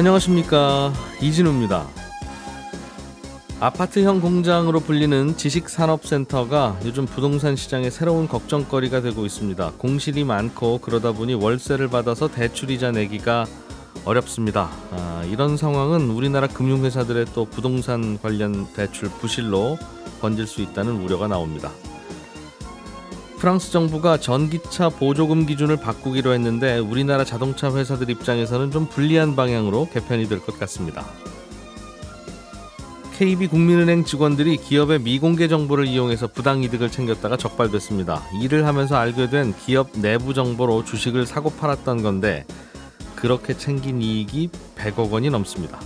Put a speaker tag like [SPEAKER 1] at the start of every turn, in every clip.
[SPEAKER 1] 안녕하십니까 이진우입니다. 아파트형 공장으로 불리는 지식산업센터가 요즘 부동산 시장의 새로운 걱정거리가 되고 있습니다. 공실이 많고 그러다 보니 월세를 받아서 대출이자 내기가 어렵습니다. 아, 이런 상황은 우리나라 금융회사들의 또 부동산 관련 대출 부실로 번질 수 있다는 우려가 나옵니다. 프랑스 정부가 전기차 보조금 기준을 바꾸기로 했는데 우리나라 자동차 회사들 입장에서는 좀 불리한 방향으로 개편이 될 것 같습니다. KB국민은행 직원들이 기업의 미공개 정보를 이용해서 부당 이득을 챙겼다가 적발됐습니다. 일을 하면서 알게 된 기업 내부 정보로 주식을 사고 팔았던 건데 그렇게 챙긴 이익이 100억 원이 넘습니다.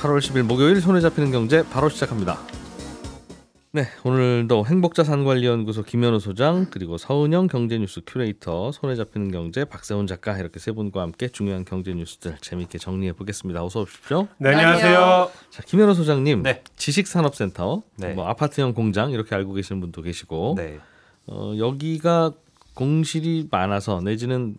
[SPEAKER 1] 8월 10일 목요일 손에 잡히는 경제 바로 시작합니다. 네, 오늘도 행복자산관리연구소 김현우 소장 그리고 서은영 경제뉴스 큐레이터 손에 잡히는 경제 박세훈 작가 이렇게 세 분과 함께 중요한 경제 뉴스들 재미있게 정리해 보겠습니다. 어서 오십시오. 네, 안녕하세요. 자, 김현우 소장님, 네. 지식산업센터, 네. 뭐 아파트형 공장 이렇게 알고 계시는 분도 계시고 네. 어, 여기가 공실이 많아서 내지는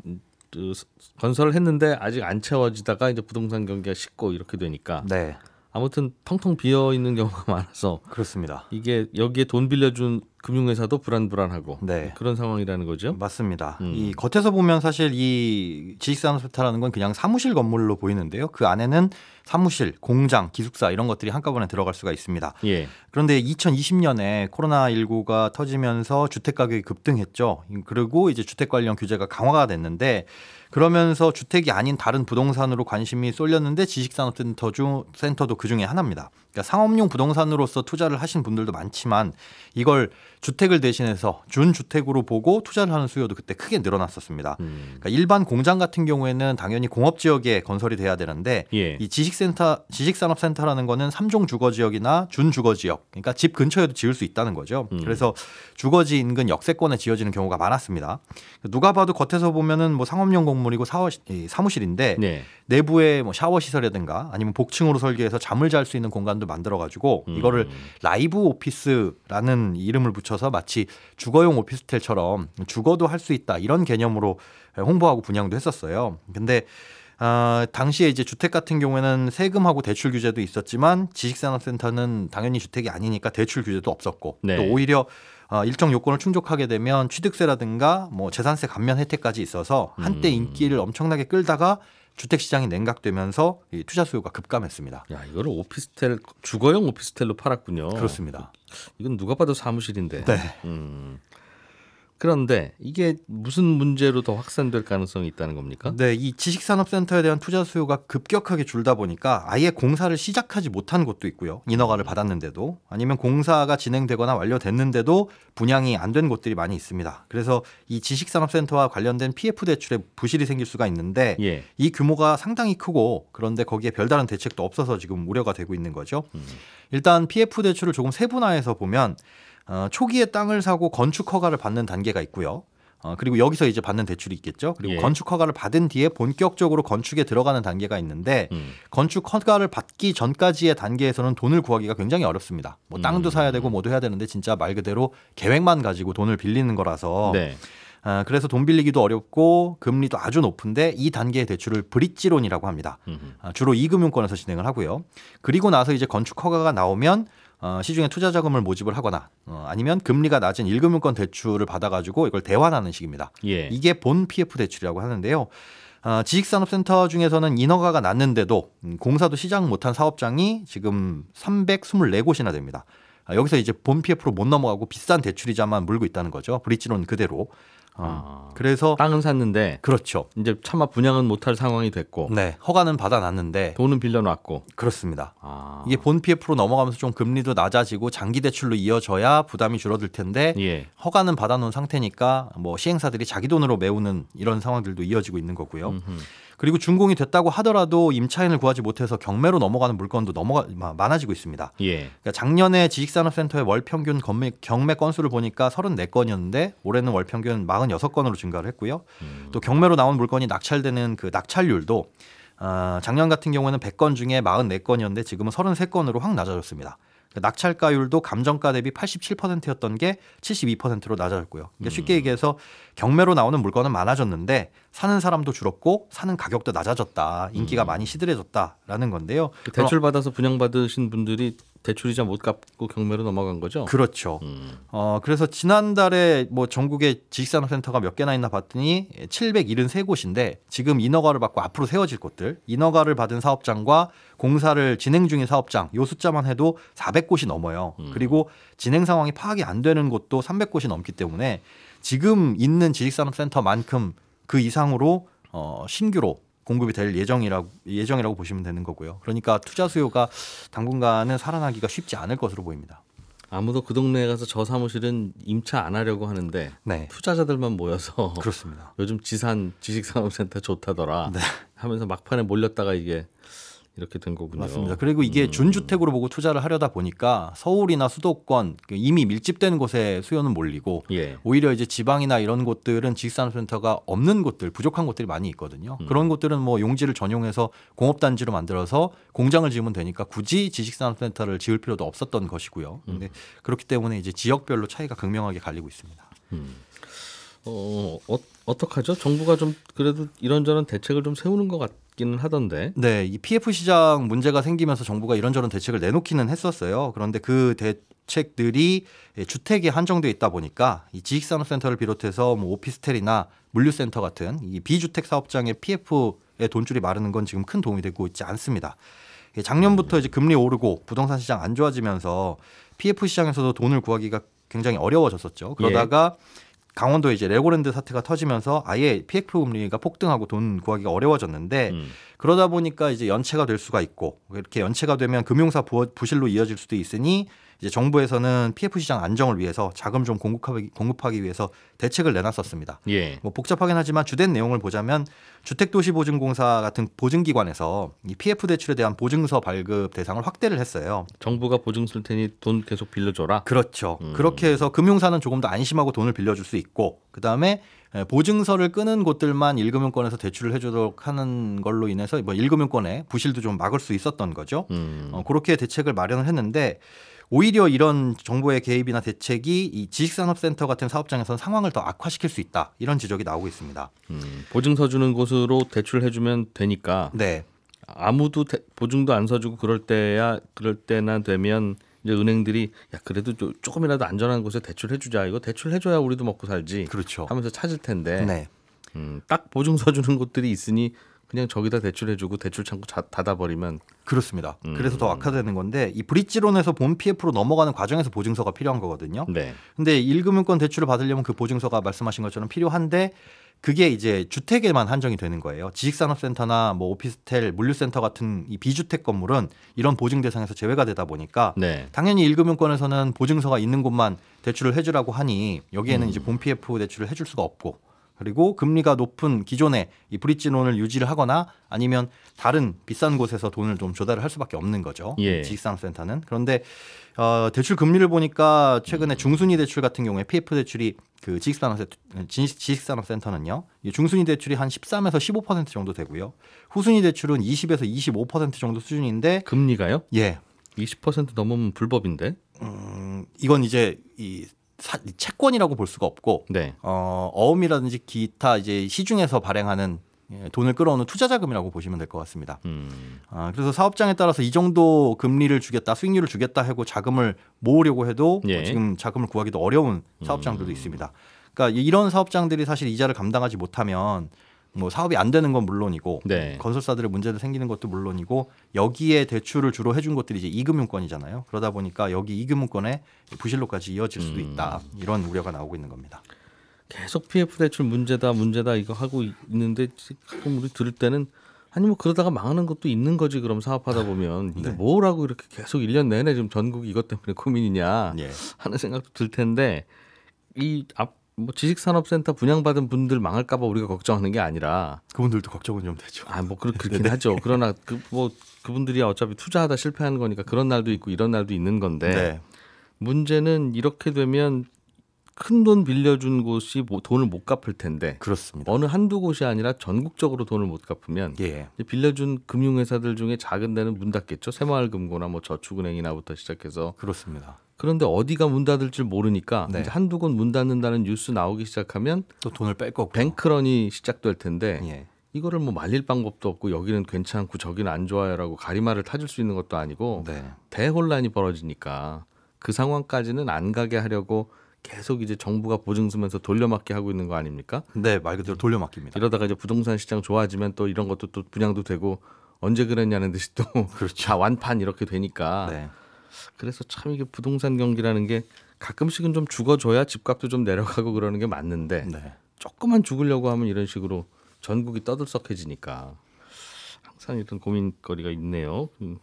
[SPEAKER 1] 그, 건설을 했는데 아직 안 채워지다가 이제 부동산 경기가 식고 이렇게 되니까. 네. 아무튼 텅텅 비어 있는 경우가 많아서 그렇습니다. 이게 여기에 돈 빌려준
[SPEAKER 2] 금융회사도 불안불안하고 네. 그런 상황이라는 거죠. 맞습니다. 음. 이 겉에서 보면 사실 이 지식산업센터라는 건 그냥 사무실 건물로 보이는데요. 그 안에는 사무실, 공장, 기숙사 이런 것들이 한꺼번에 들어갈 수가 있습니다. 예. 그런데 2020년에 코로나 19가 터지면서 주택 가격이 급등했죠. 그리고 이제 주택 관련 규제가 강화가 됐는데 그러면서 주택이 아닌 다른 부동산으로 관심이 쏠렸는데 지식산업센터 중 센터도 그 중에 하나입니다. 그러니까 상업용 부동산으로서 투자를 하신 분들도 많지만 이걸 주택을 대신해서 준주택으로 보고 투자를 하는 수요도 그때 크게 늘어났었습니다. 음. 그러니까 일반 공장 같은 경우에는 당연히 공업 지역에 건설이 돼야 되는데 예. 이 지식센터 지식산업센터라는 거는 삼종 주거 지역이나 준주거 지역 그러니까 집 근처에도 지을 수 있다는 거죠. 음. 그래서 주거지 인근 역세권에 지어지는 경우가 많았습니다. 누가 봐도 겉에서 보면은 뭐 상업용 건물이고 사워시, 사무실인데 네. 내부에 뭐 샤워 시설이라든가 아니면 복층으로 설계해서 잠을 잘 수 있는 공간도 만들어 가지고 음. 이거를 라이브 오피스라는 이름을 붙 붙여서 마치 주거용 오피스텔처럼 주거도 할 수 있다 이런 개념으로 홍보하고 분양도 했었어요. 근데 어, 당시에 이제 주택 같은 경우에는 세금하고 대출 규제도 있었지만 지식산업센터는 당연히 주택이 아니니까 대출 규제도 없었고 네. 또 오히려 어, 일정 요건을 충족하게 되면 취득세라든가 뭐 재산세 감면 혜택까지 있어서 한때 음. 인기를 엄청나게 끌다가 주택 시장이 냉각되면서 이 투자 수요가 급감했습니다. 야, 이거를 오피스텔 주거용 오피스텔로 팔았군요. 그렇습니다. 이건 누가 봐도 사무실인데. 네. 음. 그런데 이게 무슨 문제로 더 확산될 가능성이 있다는 겁니까? 네, 이 지식산업센터에 대한 투자 수요가 급격하게 줄다 보니까 아예 공사를 시작하지 못한 곳도 있고요. 인허가를 받았는데도 아니면 공사가 진행되거나 완료됐는데도 분양이 안 된 곳들이 많이 있습니다. 그래서 이 지식산업센터와 관련된 PF 대출에 부실이 생길 수가 있는데 예. 이 규모가 상당히 크고 그런데 거기에 별다른 대책도 없어서 지금 우려가 되고 있는 거죠. 음. 일단 PF 대출을 조금 세분화해서 보면 어, 초기에 땅을 사고 건축 허가를 받는 단계가 있고요. 어, 그리고 여기서 이제 받는 대출이 있겠죠. 그리고 예. 건축 허가를 받은 뒤에 본격적으로 건축에 들어가는 단계가 있는데 음. 건축 허가를 받기 전까지의 단계에서는 돈을 구하기가 굉장히 어렵습니다. 뭐 땅도 음. 사야 되고 뭐도 해야 되는데 진짜 말 그대로 계획만 가지고 돈을 빌리는 거라서 네. 어, 그래서 돈 빌리기도 어렵고 금리도 아주 높은데 이 단계의 대출을 브릿지론이라고 합니다. 어, 주로 이금융권에서 진행을 하고요. 그리고 나서 이제 건축 허가가 나오면 어, 시중에 투자 자금을 모집을 하거나 어, 아니면 금리가 낮은 일금융권 대출을 받아가지고 이걸 대환하는 식입니다. 예. 이게 본 PF 대출이라고 하는데요. 어, 지식산업센터 중에서는 인허가가 났는데도 음, 공사도 시작 못한 사업장이 지금 324곳이나 됩니다. 아, 여기서 이제 본 PF로 못 넘어가고 비싼 대출이자만 물고 있다는 거죠. 브릿지론 그대로. 어. 그래서 땅은 샀는데 그렇죠. 이제 차마 분양은 못할 상황이 됐고 네. 허가는 받아놨는데 돈은 빌려놨고 그렇습니다. 아. 이게 본 PF로 넘어가면서 좀 금리도 낮아지고 장기 대출로 이어져야 부담이 줄어들 텐데 예. 허가는 받아놓은 상태니까 뭐 시행사들이 자기 돈으로 메우는 이런 상황들도 이어지고 있는 거고요. 음흠. 그리고 준공이 됐다고 하더라도 임차인을 구하지 못해서 경매로 넘어가는 물건도 넘어가 많아지고 있습니다. 예. 그러니까 작년에 지식산업센터의 월 평균 경매, 경매 건수를 보니까 34건이었는데 올해는 월 평균 46건으로 증가를 했고요. 음. 또 경매로 나온 물건이 낙찰되는 그 낙찰률도 어, 작년 같은 경우에는 100건 중에 44건이었는데 지금은 33건으로 확 낮아졌습니다. 그러니까 낙찰가율도 감정가 대비 87%였던 게 72%로 낮아졌고요. 그러니까 쉽게 음. 얘기해서 경매로 나오는 물건은 많아졌는데 사는 사람도 줄었고 사는 가격도 낮아졌다. 인기가 음. 많이 시들해졌다라는 건데요. 대출 받아서 분양받으신 분들이 대출이자 못 갚고 경매로 넘어간 거죠. 그렇죠. 음. 어, 그래서 지난달에 뭐 전국에 지식산업센터가 몇 개나 있나 봤더니 773곳인데 지금 인허가를 받고 앞으로 세워질 곳들, 인허가를 받은 사업장과 공사를 진행 중인 사업장, 요 숫자만 해도 400곳이 넘어요. 음. 그리고 진행 상황이 파악이 안 되는 곳도 300곳이 넘기 때문에 지금 있는 지식산업센터만큼 그 이상으로 어, 신규로 공급이 될 예정이라고 예정이라고 보시면 되는 거고요. 그러니까 투자 수요가 당분간은 살아나기가 쉽지 않을 것으로 보입니다. 아무도 그 동네에 가서 저 사무실은
[SPEAKER 1] 임차 안 하려고 하는데 네. 투자자들만 모여서 그렇습니다. 요즘 지산 지식산업센터
[SPEAKER 2] 좋다더라 네. 하면서 막판에 몰렸다가 이게 이렇게 된 거군요. 맞습니다. 그리고 이게 음. 준주택으로 보고 투자를 하려다 보니까 서울이나 수도권 이미 밀집된 곳에 수요는 몰리고 예. 오히려 이제 지방이나 이런 곳들은 지식산업센터가 없는 곳들 부족한 곳들이 많이 있거든요. 음. 그런 곳들은 뭐 용지를 전용해서 공업단지로 만들어서 공장을 지으면 되니까 굳이 지식산업센터를 지을 필요도 없었던 것이고요. 음. 근데 그렇기 때문에 이제 지역별로 차이가 극명하게 갈리고 있습니다. 음. 어, 어, 어떡하죠? 정부가
[SPEAKER 1] 좀 그래도
[SPEAKER 2] 이런저런 대책을 좀 세우는 것 같아요. 있기는 하던데. 네, 이 PF 시장 문제가 생기면서 정부가 이런저런 대책을 내놓기는 했었어요. 그런데 그 대책들이 주택에 한정돼 있다 보니까 이 지식산업센터를 비롯해서 뭐 오피스텔이나 물류센터 같은 이 비주택 사업장의 PF의 돈줄이 마르는 건 지금 큰 도움이 되고 있지 않습니다. 예, 작년부터 이제 금리 오르고 부동산 시장 안 좋아지면서 PF 시장에서도 돈을 구하기가 굉장히 어려워졌었죠. 그러다가 예. 강원도 이제 레고랜드 사태가 터지면서 아예 PF 금리가 폭등하고 돈 구하기가 어려워졌는데 음. 그러다 보니까 이제 연체가 될 수가 있고 이렇게 연체가 되면 금융사 부, 실로 이어질 수도 있으니 이제 정부에서는 PF 시장 안정을 위해서 자금 좀 공급하기, 공급하기 위해서 대책을 내놨었습니다. 예. 뭐 복잡하긴 하지만 주된 내용을 보자면 주택도시보증공사 같은 보증기관에서 이 PF 대출에 대한 보증서 발급 대상을 확대를 했어요. 정부가 보증 쓸 테니 돈 계속 빌려줘라. 그렇죠. 음. 그렇게 해서 금융사는 조금 더 안심하고 돈을 빌려줄 수 있고 그 다음에 예, 보증서를 끄는 곳들만 일금융권에서 대출을 해주도록 하는 걸로 인해서 뭐 1금융권의 부실도 좀 막을 수 있었던 거죠. 음. 어, 그렇게 대책을 마련을 했는데 오히려 이런 정부의 개입이나 대책이 이 지식산업센터 같은 사업장에선 상황을 더 악화시킬 수 있다 이런 지적이 나오고 있습니다. 음, 보증서 주는
[SPEAKER 1] 곳으로 대출해 주면 되니까. 네. 아무도 대, 보증도 안 서주고 그럴 때야 그럴 때나 되면 이제 은행들이 야 그래도 조금이라도 안전한 곳에 대출해 주자 이거 대출해 줘야 우리도 먹고 살지. 그렇죠. 하면서 찾을 텐데. 네. 음, 딱 보증서 주는 곳들이 있으니 그냥 저기다 대출해주고 대출 창구 닫아버리면 그렇습니다. 음. 그래서 더
[SPEAKER 2] 악화되는 건데 이 브릿지론에서 본 PF로 넘어가는 과정에서 보증서가 필요한 거거든요. 네. 근데 일금융권 대출을 받으려면 그 보증서가 말씀하신 것처럼 필요한데 그게 이제 주택에만 한정이 되는 거예요. 지식산업센터나 뭐 오피스텔, 물류센터 같은 이 비주택 건물은 이런 보증 대상에서 제외가 되다 보니까 네. 당연히 일금융권에서는 보증서가 있는 곳만 대출을 해주라고 하니 여기에는 음. 이제 본 PF 대출을 해줄 수가 없고 그리고 금리가 높은 기존의 이 브릿지론을 유지를 하거나 아니면 다른 비싼 곳에서 돈을 좀 조달을 할 수밖에 없는 거죠. 예. 지식산업센터는 그런데 어, 대출 금리를 보니까 최근에 중순위 대출 같은 경우에 PF 대출이 그 지식산업센터, 는요 중순위 대출이 한 13에서 15% 정도 되고요. 후순위 대출은 20에서 25% 정도 수준인데 금리가요? 예. 20% 넘으면 불법인데? 음, 이건 이제 이 채권이라고 볼 수가 없고 네. 어, 어음이라든지 기타 이제 시중에서 발행하는 예, 돈을 끌어오는 투자 자금이라고 보시면 될 것 같습니다. 음. 아, 그래서 사업장에 따라서 이 정도 금리를 주겠다, 수익률을 주겠다 하고 자금을 모으려고 해도 뭐 예. 어, 지금 자금을 구하기도 어려운 사업장들도 음. 있습니다. 그러니까 이런 사업장들이 사실 이자를 감당하지 못하면 뭐 사업이 안 되는 건 물론이고 네. 건설사들의 문제도 생기는 것도 물론이고 여기에 대출을 주로 해준 것들이 이제 이금융권이잖아요. 그러다 보니까 여기 이금융권에 부실로까지 이어질 수도 음. 있다 음. 이런 우려가 나오고 있는 겁니다. 계속 PF 대출 문제다 문제다 이거 하고 있는데
[SPEAKER 1] 가끔 우리 들을 때는 아니 뭐 그러다가 망하는 것도 있는 거지 그럼 사업하다 보면 이게 네. 뭐라고 이렇게 계속 1년 내내 지금 전국이 이것 때문에 고민이냐 예. 하는 생각도 들 텐데 이앞 뭐 지식산업센터 분양받은 분들 망할까봐 우리가 걱정하는 게 아니라 그분들도 걱정은 좀 되죠. 아뭐 그렇긴 네. 하죠. 그러나 그 뭐 그분들이 야 어차피 투자하다 실패한 거니까 그런 날도 있고 이런 날도 있는 건데 네. 문제는 이렇게 되면 큰돈 빌려준 곳이 뭐 돈을 못 갚을 텐데 그렇습니다. 어느 한두 곳이 아니라 전국적으로 돈을 못 갚으면 예. 빌려준 금융회사들 중에 작은 데는 문 닫겠죠. 새마을금고나 뭐 저축은행이나부터 시작해서 그렇습니다. 그런데 어디가 문 닫을 지 모르니까 네. 한두 곳 문 닫는다는 뉴스 나오기 시작하면 또 돈을 뺄 거고 뱅크런이 시작될 텐데 예. 이거를 뭐 말릴 방법도 없고 여기는 괜찮고 저기는 안 좋아요라고 가리마를 타줄 수 있는 것도 아니고 네. 대혼란이 벌어지니까 그 상황까지는 안 가게 하려고 계속 이제 정부가 보증서면서 돌려막기 하고 있는 거 아닙니까? 네, 말 그대로 돌려막기입니다. 이러다가 이제 부동산 시장 좋아지면 또 이런 것도 또 분양도 되고 언제 그랬냐는 듯이 또 그렇죠. 완판 이렇게 되니까. 네. 그래서 참 이게 부동산 경기라는 게 가끔씩은 좀 죽어줘야 집값도 좀 내려가고 그러는 게 맞는데 네. 조금만 죽으려고 하면 이런 식으로 전국이 떠들썩해지니까 항상 이런 고민거리가 있네요. 음.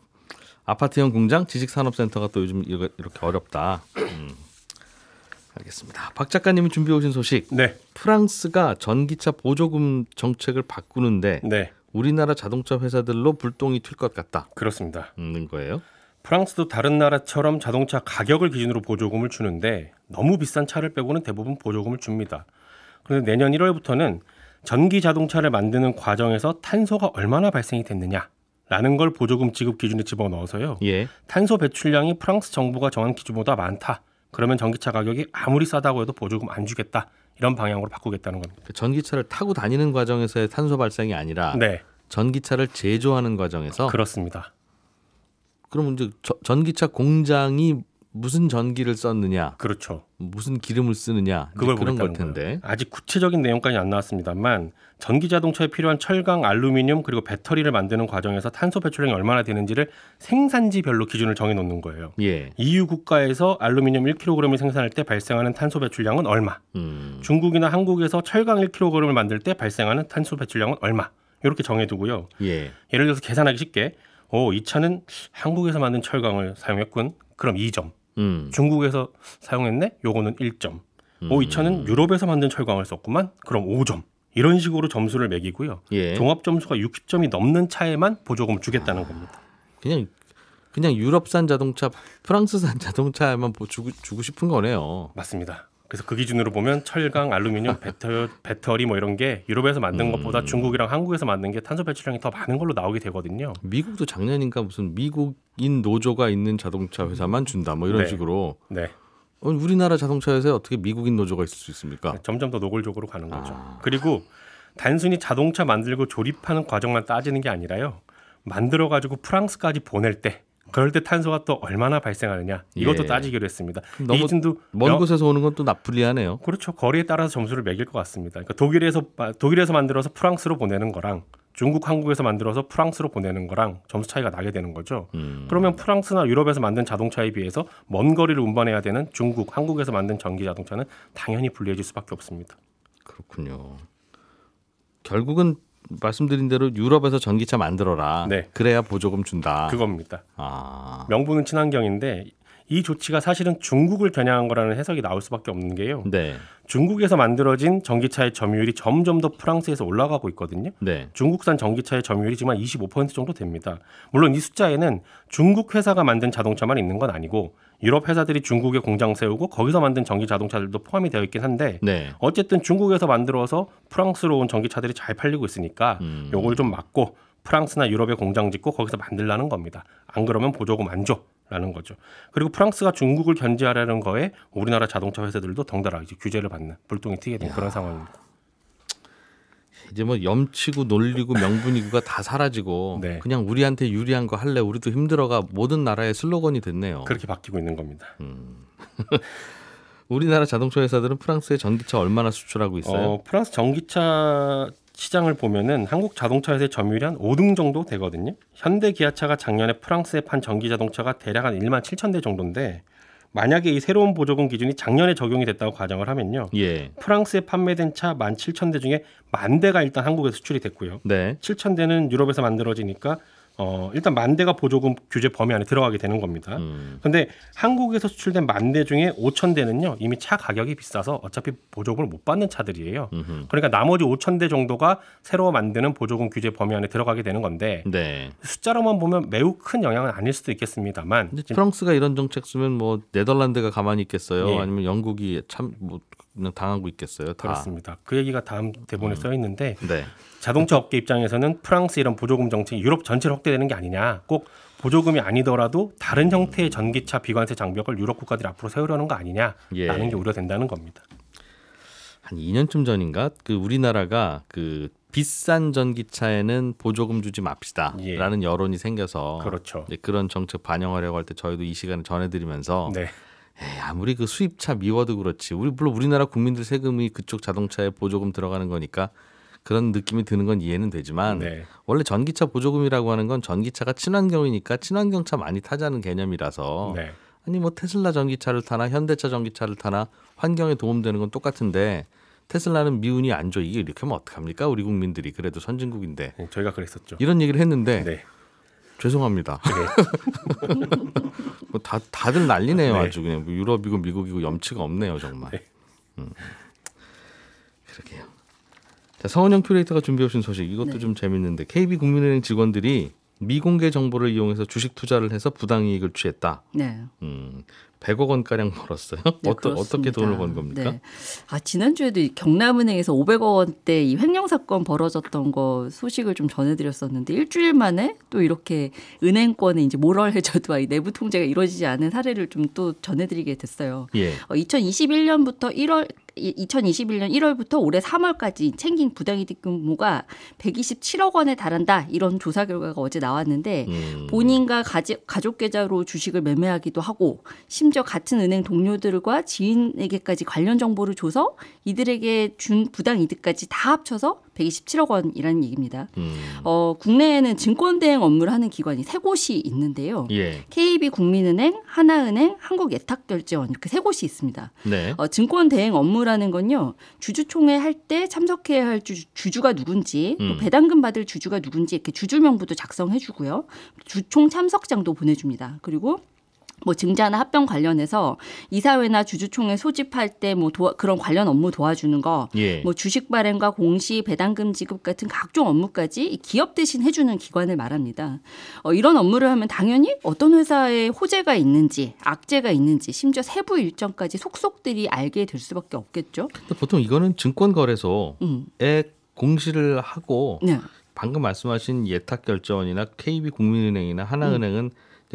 [SPEAKER 1] 아파트형 공장 지식산업센터가 또 요즘 이렇게 어렵다. 음. 알겠습니다. 박 작가님이 준비해 오신 소식. 네. 프랑스가 전기차 보조금 정책을 바꾸는데
[SPEAKER 3] 네. 우리나라 자동차 회사들로 불똥이 튈 것 같다. 그렇습니다. 는 거예요? 프랑스도 다른 나라처럼 자동차 가격을 기준으로 보조금을 주는데 너무 비싼 차를 빼고는 대부분 보조금을 줍니다. 그런데 내년 1월부터는 전기 자동차를 만드는 과정에서 탄소가 얼마나 발생이 됐느냐 라는 걸 보조금 지급 기준에 집어넣어서요. 예. 탄소 배출량이 프랑스 정부가 정한 기준보다 많다. 그러면 전기차 가격이 아무리 싸다고 해도 보조금 안 주겠다 이런 방향으로 바꾸겠다는 겁니다. 그 전기차를 타고 다니는 과정에서의 탄소 발생이
[SPEAKER 1] 아니라 네. 전기차를 제조하는 과정에서 그렇습니다. 그럼 이제 전기차 공장이 무슨 전기를 썼느냐, 그렇죠. 무슨 기름을
[SPEAKER 3] 쓰느냐 그걸 그런 걸 텐데 거예요. 아직 구체적인 내용까지 안 나왔습니다만 전기 자동차에 필요한 철강, 알루미늄 그리고 배터리를 만드는 과정에서 탄소 배출량이 얼마나 되는지를 생산지별로 기준을 정해 놓는 거예요. 예. EU 국가에서 알루미늄 1kg을 생산할 때 발생하는 탄소 배출량은 얼마? 음. 중국이나 한국에서 철강 1kg을 만들 때 발생하는 탄소 배출량은 얼마? 이렇게 정해두고요. 예. 예를 들어서 계산하기 쉽게 오, 이 차는 한국에서 만든 철강을 사용했군. 그럼 2점. 음. 중국에서 사용했네? 요거는 1점. 음. 오, 2차는 유럽에서 만든 철광을 썼구만? 그럼 5점. 이런 식으로 점수를 매기고요. 예. 종합 점수가 60점이 넘는 차에만 보조금을 주겠다는 아, 겁니다. 그냥 그냥 유럽산 자동차, 프랑스산 자동차에만 주고, 주고 싶은 거네요. 맞습니다. 그래서 그 기준으로 보면 철강, 알루미늄, 배터, 리뭐 이런 게 유럽에서 만든 음. 것보다 중국이랑 한국에서 만든 게 탄소 배출량이 더 많은 걸로 나오게 되거든요. 미국도 작년인가 무슨 미국인 노조가 있는 자동차 회사만 준다 뭐 이런 네. 식으로. 네. 어, 우리나라 자동차 회사에 어떻게 미국인 노조가 있을 수 있습니까? 네, 점점 더 노골적으로 가는 아. 거죠. 아. 그리고 단순히 자동차 만들고 조립하는 과정만 따지는 게 아니라요. 만들어 가지고 프랑스까지 보낼 때 그럴 때 탄소가 또 얼마나 발생하느냐 이것도 예. 따지기로 했습니다. 너무 이진도 먼 곳에서 오는 건 또 나불리하네요. 그렇죠. 거리에 따라서 점수를 매길 것 같습니다. 그러니까 독일에서 독일에서 만들어서 프랑스로 보내는 거랑 중국 한국에서 만들어서 프랑스로 보내는 거랑 점수 차이가 나게 되는 거죠. 음. 그러면 프랑스나 유럽에서 만든 자동차에 비해서 먼 거리를 운반해야 되는 중국 한국에서 만든 전기 자동차는 당연히 불리해질 수밖에 없습니다.
[SPEAKER 1] 그렇군요.
[SPEAKER 3] 결국은 말씀드린 대로 유럽에서 전기차 만들어라. 네. 그래야 보조금 준다. 그겁니다. 아. 명분은 친환경인데 이 조치가 사실은 중국을 겨냥한 거라는 해석이 나올 수밖에 없는 게요. 네. 중국에서 만들어진 전기차의 점유율이 점점 더 프랑스에서 올라가고 있거든요. 네. 중국산 전기차의 점유율이 지금 한25% 정도 됩니다. 물론 이 숫자에는 중국 회사가 만든 자동차만 있는 건 아니고 유럽 회사들이 중국에 공장 세우고 거기서 만든 전기 자동차들도 포함이 되어 있긴 한데 네. 어쨌든 중국에서 만들어서 프랑스로 온 전기차들이 잘 팔리고 있으니까 음. 요걸 좀 막고 프랑스나 유럽에 공장 짓고 거기서 만들라는 겁니다. 안 그러면 보조금 안 줘. 라는 거죠. 그리고 프랑스가 중국을 견제하려는 거에 우리나라 자동차 회사들도 덩달아 이제 규제를 받는 불똥이 튀게 된 야. 그런 상황입니다. 이제 뭐 염치고
[SPEAKER 1] 놀리고 명분이고가 다 사라지고 네. 그냥 우리한테 유리한 거 할래 우리도 힘들어가 모든 나라의 슬로건이 됐네요. 그렇게 바뀌고 있는 겁니다. 음. 우리나라 자동차 회사들은
[SPEAKER 3] 프랑스의 전기차 얼마나 수출하고 있어요? 어, 프랑스 전기차 시장을 보면은 한국 자동차에서의 점유율이 한 5등 정도 되거든요. 현대 기아차가 작년에 프랑스에 판 전기 자동차가 대략 한 1만 7천 대 정도인데 만약에 이 새로운 보조금 기준이 작년에 적용이 됐다고 가정을 하면요. 예. 프랑스에 판매된 차 17,000대 중에 만 대가 일단 한국에 수출이 됐고요. 네. 7,000대는 유럽에서 만들어지니까 어, 일단 만 대가 보조금 규제 범위 안에 들어가게 되는 겁니다. 그런데 음. 한국에서 수출된 만대 중에 5천 대는요 이미 차 가격이 비싸서 어차피 보조금을 못 받는 차들이에요. 음흠. 그러니까 나머지 5천 대 정도가 새로 만드는 보조금 규제 범위 안에 들어가게 되는 건데 네. 숫자로만 보면 매우 큰 영향은 아닐 수도 있겠습니다만. 프랑스가 이런 정책 쓰면 뭐 네덜란드가 가만히 있겠어요? 예. 아니면 영국이 참뭐 당하고 있겠어요. 다. 그렇습니다. 그 얘기가 다음 대본에 음. 써 있는데 네. 자동차 업계 입장에서는 프랑스 이런 보조금 정책이 유럽 전체로 확대되는 게 아니냐. 꼭 보조금이 아니더라도 다른 음. 형태의 전기차 비관세 장벽을 유럽 국가들이 앞으로 세우려는 거 아니냐라는 예. 게 우려된다는 겁니다. 한 2년쯤 전인가 그 우리나라가 그 비싼
[SPEAKER 1] 전기차에는 보조금 주지 맙시다라는 예. 여론이 생겨서 그렇죠. 그런 정책 반영하려고 할 때 저희도 이 시간에 전해드리면서 네. 에이, 예, 아무리 그 수입차 미워도 그렇지. 우리 물론 우리나라 국민들 세금이 그쪽 자동차에 보조금 들어가는 거니까 그런 느낌이 드는 건 이해는 되지만 네. 원래 전기차 보조금이라고 하는 건 전기차가 친환경이니까 친환경차 많이 타자는 개념이라서 네. 아니 뭐 테슬라 전기차를 타나 현대차 전기차를 타나 환경에 도움되는 건 똑같은데 테슬라는 미운이 안 줘. 이게 이렇게 하면 어떡합니까? 우리 국민들이 그래도 선진국인데.
[SPEAKER 3] 네, 저희가 그랬었죠.
[SPEAKER 1] 이런 얘기를 했는데 네. 죄송합니다. 네. 다, 다들 난리네요. 네. 아주 그냥 뭐 유럽이고 미국이고 염치가 없네요. 정말. 네. 음. 그러게요. 자, 서은영 큐레이터가 준비해 오신 소식 이것도 네. 좀 재밌는데 KB 국민은행 직원들이 미공개 정보를 이용해서 주식 투자를 해서 부당이익을 취했다. 네. 음, 100억 원 가량 벌었어요. 네, 어떠, 어떻게 돈을 번 겁니까? 네.
[SPEAKER 4] 아 지난주에도 경남은행에서 500억 원대 이 횡령 사건 벌어졌던 거 소식을 좀 전해드렸었는데 일주일 만에 또 이렇게 은행권에 이제 모럴해저도와 내부 통제가 이루어지지 않은 사례를 좀 또 전해드리게 됐어요. 예. 어, 2021년부터 1월 2021년 1월부터 올해 3월까지 챙긴 부당이득 규모가 127억 원에 달한다 이런 조사 결과가 어제 나왔는데 음. 본인과 가지, 가족 계좌로 주식을 매매하기도 하고 심 심지어 같은 은행 동료들과 지인에게까지 관련 정보를 줘서 이들에게 준 부당 이득까지 다 합쳐서 127억 원이라는 얘기입니다. 음. 어, 국내에는 증권 대행 업무를 하는 기관이 세 곳이 있는데요. 예. KB 국민은행, 하나은행, 한국예탁결제원 이렇게 세 곳이 있습니다. 네. 어, 증권 대행 업무라는 건요 주주총회 할 때 참석해야 할 주, 주가 누군지, 음. 또 배당금 받을 주주가 누군지 이렇게 주주명부도 작성해주고요, 주총 참석장도 보내줍니다. 그리고 뭐 증자나 합병 관련해서 이사회나 주주총회 소집할 때뭐 도와 그런 관련 업무 도와주는 거, 예. 뭐 주식 발행과 공시, 배당금 지급 같은 각종 업무까지 기업 대신 해주는 기관을 말합니다. 어, 이런 업무를 하면 당연히 어떤 회사에 호재가 있는지, 악재가 있는지, 심지어 세부 일정까지 속속들이 알게 될 수밖에 없겠죠.
[SPEAKER 1] 보통 이거는 증권거래소에 음. 공시를 하고 네. 방금 말씀하신 예탁 결정이나 KB 국민은행이나 하나은행은 음.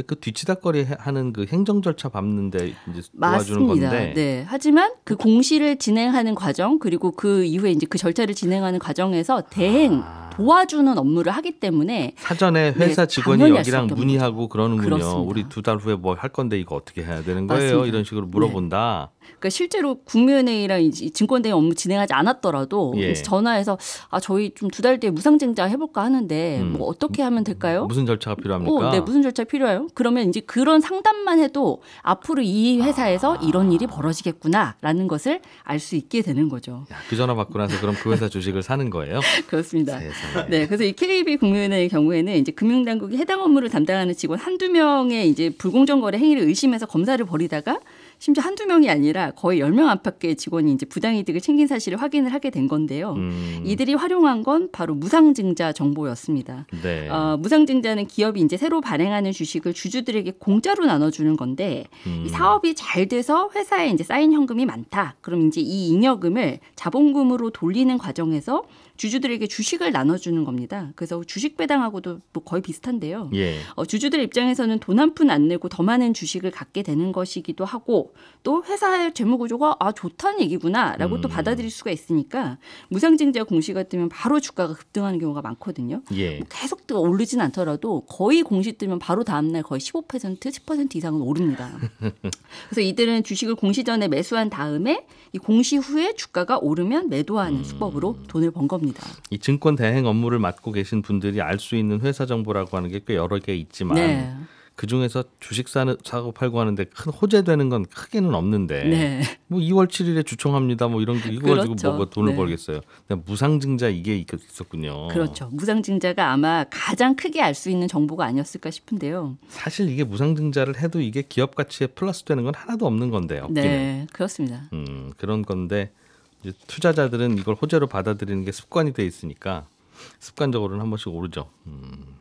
[SPEAKER 1] 그 뒤치다거리 하는 그 행정 절차 밟는데 이제 맞습니다. 주는 건데.
[SPEAKER 4] 네. 하지만 그 공시를 진행하는 과정 그리고 그 이후에 이제 그 절차를 진행하는 과정에서 대행 아. 도와주는 업무를 하기 때문에
[SPEAKER 1] 사전에 네, 회사 직원이 여기랑 문의하고 그러는군요. 그렇습니다. 우리 두 달 후에 뭐 할 건데 이거 어떻게 해야 되는 거예요? 맞습니다. 이런 식으로 물어본다. 네.
[SPEAKER 4] 그러니까 실제로 국민은행랑 증권대행 업무 진행하지 않았더라도 예. 전화해서 아 저희 좀 두 달 뒤에 무상증자 해볼까 하는데 음. 뭐 어떻게 하면 될까요? 무슨
[SPEAKER 1] 절차가 필요합니까? 어, 네, 무슨
[SPEAKER 4] 절차 필요해요? 그러면 이제 그런 상담만 해도 앞으로 이 회사에서 아. 이런 일이 벌어지겠구나라는 것을 알 수 있게 되는 거죠. 야,
[SPEAKER 1] 그 전화 받고 나서 그럼 그 회사 주식을 사는 거예요? 그렇습니다.
[SPEAKER 4] 네, 그래서 이 KB 금융의 경우에는 이제 금융당국이 해당 업무를 담당하는 직원 한두 명의 이제 불공정 거래 행위를 의심해서 검사를 벌이다가 심지어 한두 명이 아니라 거의 열 명 안팎의 직원이 이제 부당이득을 챙긴 사실을 확인을 하게 된 건데요. 음. 이들이 활용한 건 바로 무상증자 정보였습니다. 네. 어, 무상증자는 기업이 이제 새로 발행하는 주식을 주주들에게 공짜로 나눠주는 건데 음. 이 사업이 잘 돼서 회사에 이제 쌓인 현금이 많다. 그럼 이제 이 잉여금을 자본금으로 돌리는 과정에서 주주들에게 주식을 나눠주는 겁니다. 그래서 주식 배당하고도 뭐 거의 비슷한데요. 예. 어, 주주들 입장에서는 돈 한 푼 안 내고 더 많은 주식을 갖게 되는 것이기도 하고 또 회사의 재무구조가 아 좋다는 얘기구나라고 음. 또 받아들일 수가 있으니까 무상증자 공시가 뜨면 바로 주가가 급등하는 경우가 많거든요. 예. 뭐 계속 뜨 오르진 않더라도 거의 공시 뜨면 바로 다음날 거의 15% 10% 이상은 오릅니다. 그래서 이들은 주식을 공시 전에 매수한 다음에 이 공시 후에 주가가 오르면 매도하는 음. 수법으로 돈을 번 겁니다. 있습니다.
[SPEAKER 1] 이 증권 대행 업무를 맡고 계신 분들이 알 수 있는 회사 정보라고 하는 게 꽤 여러 개 있지만 네. 그 중에서 주식 사는 사고 팔고 하는데 큰 호재되는 건 크게는 없는데 네. 뭐 2월 7일에 주총합니다 뭐 이런 거 이거 그렇죠. 가지고 뭐, 뭐가 돈을 네. 벌겠어요. 그냥 무상증자 이게 있었군요. 그렇죠.
[SPEAKER 4] 무상증자가 아마 가장 크게 알 수 있는 정보가 아니었을까 싶은데요.
[SPEAKER 1] 사실 이게 무상증자를 해도 이게 기업 가치에 플러스 되는 건 하나도 없는 건데. 요 네, 그렇습니다. 음 그런 건데 투자자들은 이걸 호재로 받아들이는 게 습관이 돼 있으니까 습관적으로는 한 번씩 오르죠. 음,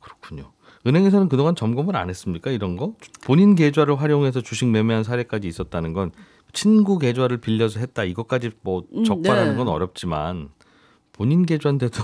[SPEAKER 1] 그렇군요. 은행에서는 그동안 점검을 안 했습니까? 이런 거 본인 계좌를 활용해서 주식 매매한 사례까지 있었다는 건 친구 계좌를 빌려서 했다 이것까지 뭐 음, 적발하는 네. 건 어렵지만 본인 계좌인데도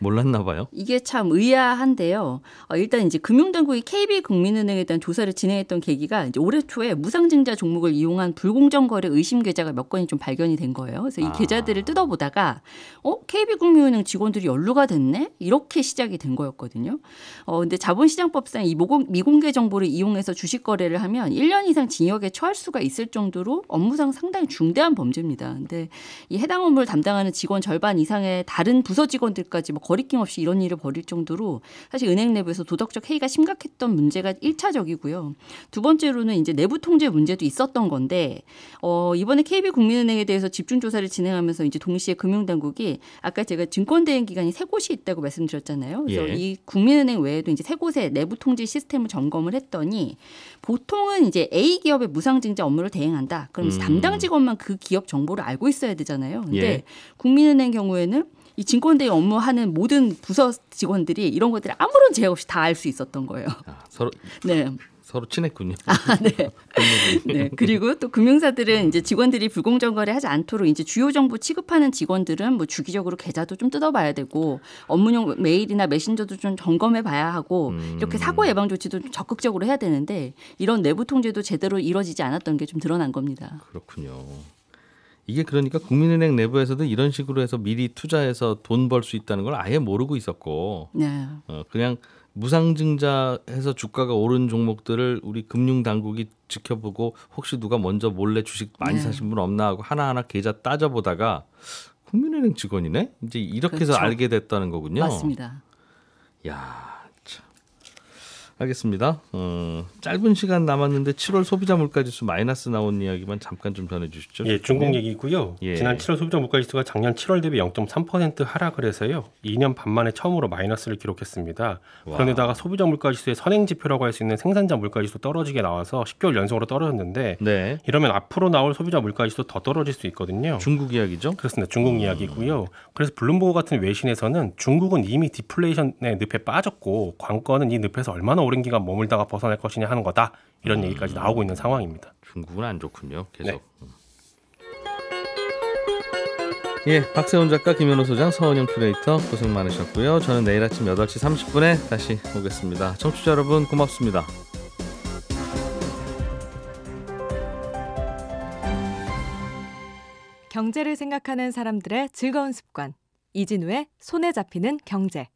[SPEAKER 1] 몰랐나 봐요.
[SPEAKER 4] 이게 참 의아한데요. 어, 일단 이제 금융당국이 KB국민은행에 대한 조사를 진행했던 계기가 이제 올해 초에 무상증자 종목을 이용한 불공정 거래 의심 계좌가 몇 건이 좀 발견이 된 거예요. 그래서 이 아. 계좌들을 뜯어보다가 어 KB국민은행 직원들이 연루가 됐네 이렇게 시작이 된 거였거든요. 어 근데 자본시장법상 이 모공, 미공개 정보를 이용해서 주식 거래를 하면 1년 이상 징역에 처할 수가 있을 정도로 업무상 상당히 중대한 범죄입니다. 근데 이 해당 업무를 담당하는 직원 절반 이상의 다른 부서 직원들까지 여지뭐 거리낌 없이 이런 일을 벌일 정도로 사실 은행 내부에서 도덕적 해이가 심각했던 문제가 1차적이고요. 두 번째로는 이제 내부 통제 문제도 있었던 건데 어 이번에 KB 국민은행에 대해서 집중 조사를 진행하면서 이제 동시에 금융당국이 아까 제가 증권대행 기관이 세 곳이 있다고 말씀드렸잖아요. 그래서 예. 이 국민은행 외에도 이제 세 곳의 내부 통제 시스템을 점검을 했더니 보통은 이제 A 기업의 무상증자 업무를 대행한다. 그럼 음. 담당 직원만 그 기업 정보를 알고 있어야 되잖아요. 근데 예. 국민은행 경우에는 이 진권대회 업무하는 모든 부서 직원들이 이런 것들이 아무런 제약 없이 다 알 수 있었던 거예요. 아, 서로 네.
[SPEAKER 1] 서로 친했군요. 아, 네. 네.
[SPEAKER 4] 그리고 또 금융사들은 이제 직원들이 불공정 거래하지 않도록 이제 주요 정보 취급하는 직원들은 뭐 주기적으로 계좌도 좀 뜯어봐야 되고 업무용 메일이나 메신저도 좀 점검해 봐야 하고 이렇게 음. 사고 예방 조치도 좀 적극적으로 해야 되는데 이런 내부 통제도 제대로 이루어지지 않았던 게 좀 드러난 겁니다.
[SPEAKER 1] 그렇군요. 이게 그러니까 국민은행 내부에서도 이런 식으로 해서 미리 투자해서 돈 벌 수 있다는 걸 아예 모르고 있었고 네. 어, 그냥 무상증자해서 주가가 오른 종목들을 우리 금융당국이 지켜보고 혹시 누가 먼저 몰래 주식 많이 네. 사신 분 없나 하고 하나하나 계좌 따져보다가 국민은행 직원이네 이제 이렇게 그렇죠. 해서 알게 됐다는 거군요. 맞습니다. 야 알겠습니다. 어, 짧은 시간 남았는데 7월 소비자 물가 지수 마이너스 나온 이야기만 잠깐 좀 전해 주시죠. 예, 중국 네.
[SPEAKER 3] 얘기고요. 예. 지난 7월 소비자 물가 지수가 작년 7월 대비 0.3% 하락을 해서요. 2년 반 만에 처음으로 마이너스를 기록했습니다. 와. 그런데다가 소비자 물가 지수의 선행 지표라고 할 수 있는 생산자 물가 지수 떨어지게 나와서 10개월 연속으로 떨어졌는데 네. 이러면 앞으로 나올 소비자 물가 지수더 떨어질 수 있거든요. 중국 이야기죠? 그렇습니다. 중국 음. 이야기고요. 그래서 블룸버그 같은 외신에서는 중국은 이미 디플레이션의 늪에 빠졌고 관건은 이 늪에서 얼마나 오랜 기간 머물다가 벗어날 것이냐 하는 거다 이런 음. 얘기까지 나오고 있는 상황입니다. 중국은 안 좋군요. 계속. 네. 음.
[SPEAKER 1] 예, 박세훈 작가, 김현우 소장, 서원영 큐레이터 고생 많으셨고요. 저는 내일 아침 8시 30분에 다시 오겠습니다. 청취자 여러분 고맙습니다.
[SPEAKER 4] 경제를 생각하는 사람들의 즐거운 습관. 이진우의 손에 잡히는 경제.